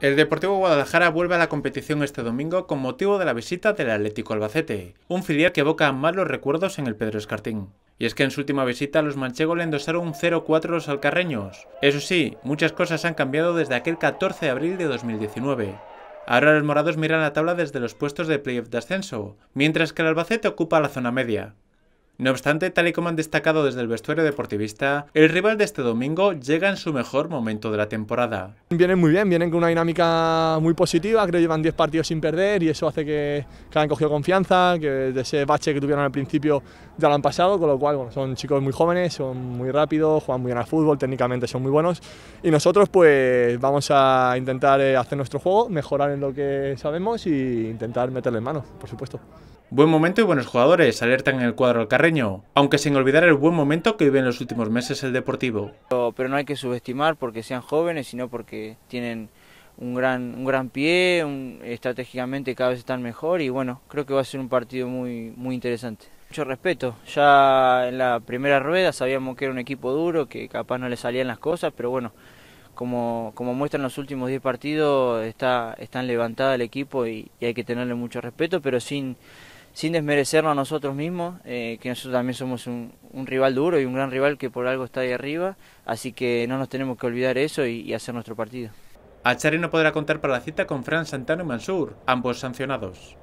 El Deportivo Guadalajara vuelve a la competición este domingo con motivo de la visita del Atlético Albacete, un filial que evoca malos recuerdos en el Pedro Escartín. Y es que en su última visita los manchegos le endosaron un 0-4 a los alcarreños. Eso sí, muchas cosas han cambiado desde aquel 14 de abril de 2019. Ahora los morados miran la tabla desde los puestos de playoff de ascenso, mientras que el Albacete ocupa la zona media. No obstante, tal y como han destacado desde el vestuario deportivista, el rival de este domingo llega en su mejor momento de la temporada. Vienen muy bien, vienen con una dinámica muy positiva, creo que llevan 10 partidos sin perder y eso hace que, que han cogido confianza, que de ese bache que tuvieron al principio ya lo han pasado, con lo cual bueno, son chicos muy jóvenes, son muy rápidos, juegan muy bien al fútbol, técnicamente son muy buenos y nosotros pues vamos a intentar eh, hacer nuestro juego, mejorar en lo que sabemos e intentar meterle en mano, por supuesto. Buen momento y buenos jugadores, alertan en el cuadro al Carreño, aunque sin olvidar el buen momento que vive en los últimos meses el Deportivo. Pero, no hay que subestimar porque sean jóvenes, sino porque tienen un gran, un gran pie, estratégicamente cada vez están mejor y bueno, creo que va a ser un partido muy, muy interesante. Mucho respeto, ya en la primera rueda sabíamos que era un equipo duro, que capaz no le salían las cosas, pero bueno, como, como muestran los últimos 10 partidos, está, están levantada el equipo y hay que tenerle mucho respeto, pero sin sin desmerecernos a nosotros mismos, eh, que nosotros también somos un, rival duro y un gran rival que por algo está ahí arriba, así que no nos tenemos que olvidar eso y, hacer nuestro partido. Achary no podrá contar para la cita con Fran Santano y Mansur, ambos sancionados.